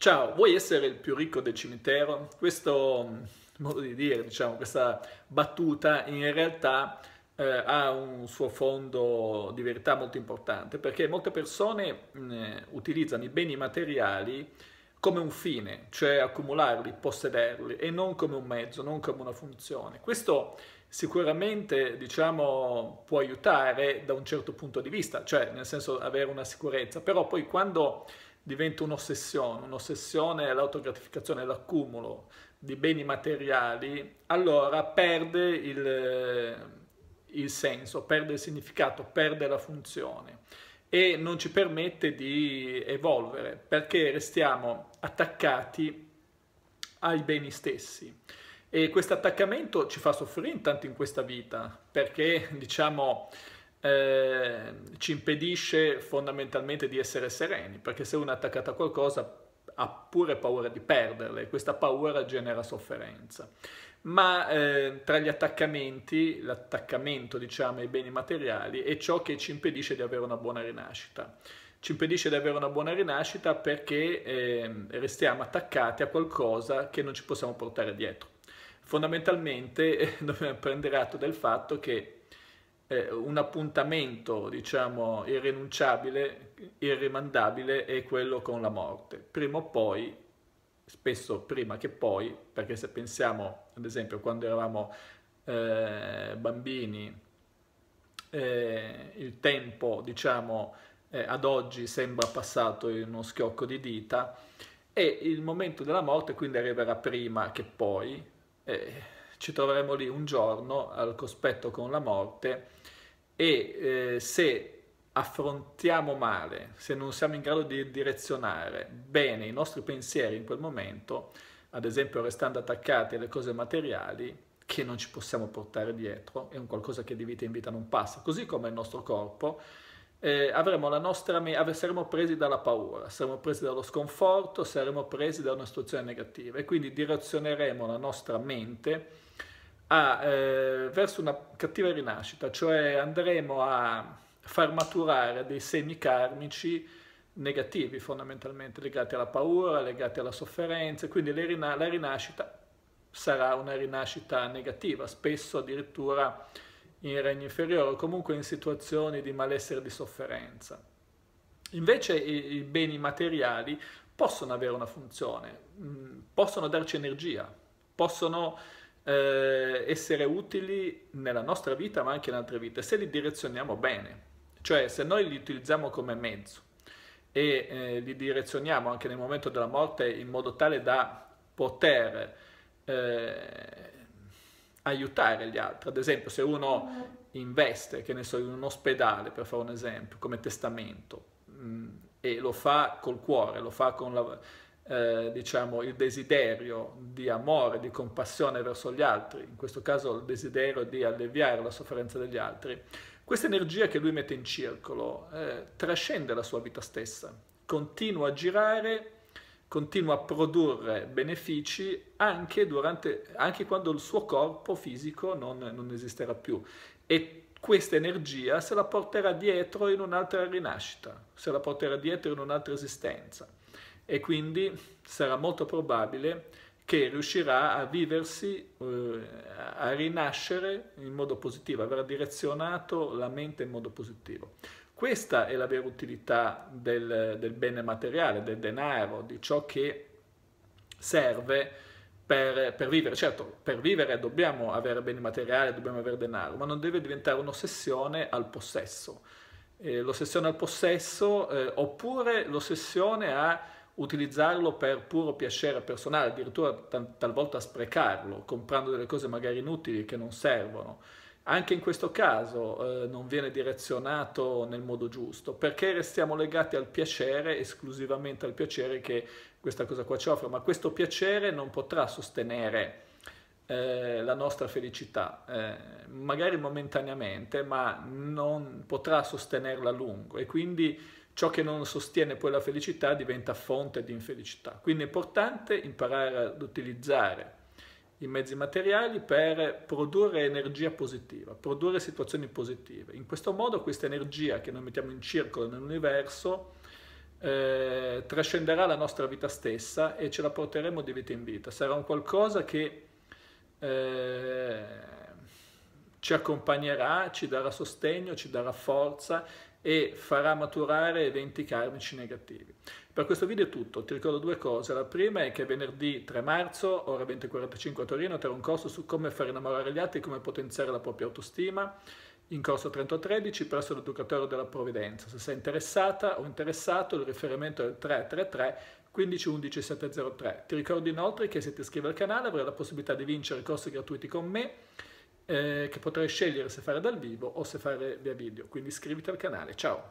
Ciao, vuoi essere il più ricco del cimitero? Questo mm, modo di dire, diciamo, questa battuta in realtà eh, ha un suo fondo di verità molto importante perché molte persone mh, mm, utilizzano i beni materiali come un fine, cioè accumularli, possederli e non come un mezzo, non come una funzione. Questo sicuramente diciamo, può aiutare da un certo punto di vista, cioè nel senso avere una sicurezza, però poi quando diventa un'ossessione, un'ossessione è l'autogratificazione, l'accumulo di beni materiali, allora perde il, eh, il senso, perde il significato, perde la funzione e non ci permette di evolvere perché restiamo attaccati ai beni stessi e questo attaccamento ci fa soffrire intanto in questa vita perché diciamo eh, ci impedisce fondamentalmente di essere sereni, perché se uno è attaccato a qualcosa ha pure paura di perderle, e questa paura genera sofferenza. Ma eh, tra gli attaccamenti, l'attaccamento diciamo, ai beni materiali è ciò che ci impedisce di avere una buona rinascita. Ci impedisce di avere una buona rinascita perché eh, restiamo attaccati a qualcosa che non ci possiamo portare dietro. Fondamentalmente dobbiamo prendere atto del fatto che eh, un appuntamento, diciamo, irrinunciabile, irrimandabile è quello con la morte. Prima o poi, spesso prima che poi, perché se pensiamo, ad esempio, quando eravamo eh, bambini, eh, il tempo, diciamo, eh, ad oggi sembra passato in uno schiocco di dita e il momento della morte quindi arriverà prima che poi eh, ci troveremo lì un giorno al cospetto con la morte e eh, se affrontiamo male, se non siamo in grado di direzionare bene i nostri pensieri in quel momento, ad esempio restando attaccati alle cose materiali, che non ci possiamo portare dietro, è un qualcosa che di vita in vita non passa, così come il nostro corpo, eh, nostra, saremo presi dalla paura, saremo presi dallo sconforto, saremo presi da una situazione negativa e quindi direzioneremo la nostra mente a, ah, eh, verso una cattiva rinascita, cioè andremo a far maturare dei semi karmici negativi fondamentalmente, legati alla paura, legati alla sofferenza, quindi rina la rinascita sarà una rinascita negativa, spesso addirittura in regno inferiore, comunque in situazioni di malessere e di sofferenza. Invece i, i beni materiali possono avere una funzione, mh, mm, possono darci energia, possono eh, essere utili nella nostra vita ma anche in altre vite se li direzioniamo bene, cioè se noi li utilizziamo come mezzo e eh, li direzioniamo anche nel momento della morte in modo tale da poter eh, aiutare gli altri. Ad esempio se uno investe, che ne so, in un ospedale per fare un esempio, come testamento, mh, mm, e lo fa col cuore, lo fa con la eh, diciamo, il desiderio di amore, di compassione verso gli altri, in questo caso il desiderio di alleviare la sofferenza degli altri, questa energia che lui mette in circolo eh, trascende la sua vita stessa, continua a girare, continua a produrre benefici anche, durante, anche quando il suo corpo fisico non, non esisterà più. E questa energia se la porterà dietro in un'altra rinascita, se la porterà dietro in un'altra esistenza e quindi sarà molto probabile che riuscirà a viversi, eh, a rinascere in modo positivo, avrà direzionato la mente in modo positivo. Questa è la vera utilità del, del bene materiale, del denaro, di ciò che serve per, per, vivere. Certo, per vivere dobbiamo avere beni materiali, dobbiamo avere denaro, ma non deve diventare un'ossessione al possesso. Eh, l'ossessione al possesso eh, oppure l'ossessione a utilizzarlo per puro piacere personale, addirittura talvolta sprecarlo, comprando delle cose magari inutili che non servono. Anche in questo caso eh, non viene direzionato nel modo giusto, perché restiamo legati al piacere, esclusivamente al piacere che questa cosa qua ci offre, ma questo piacere non potrà sostenere eh, la nostra felicità, eh, magari momentaneamente, ma non potrà sostenerla a lungo e quindi ciò che non sostiene poi la felicità diventa fonte di infelicità. Quindi è importante imparare ad utilizzare i mezzi materiali per produrre energia positiva, produrre situazioni positive. In questo modo questa energia che noi mettiamo in circolo nell'universo eh, trascenderà la nostra vita stessa e ce la porteremo di vita in vita. Sarà un qualcosa che eh, ci accompagnerà, ci darà sostegno, ci darà forza e farà maturare eventi karmici negativi. Per questo video è tutto, ti ricordo due cose. La prima è che venerdì 3 marzo, ora 20.45 a Torino, terrò un corso su come far innamorare gli altri e come potenziare la propria autostima in corso 3013 presso l'Educatore della Provvidenza. Se sei interessata o interessato, il riferimento è il 333 1511703. Ti ricordo inoltre che se ti iscrivi al canale avrai la possibilità di vincere corsi gratuiti con me eh, che potrai scegliere se fare dal vivo o se fare via video. Quindi iscriviti al canale. Ciao!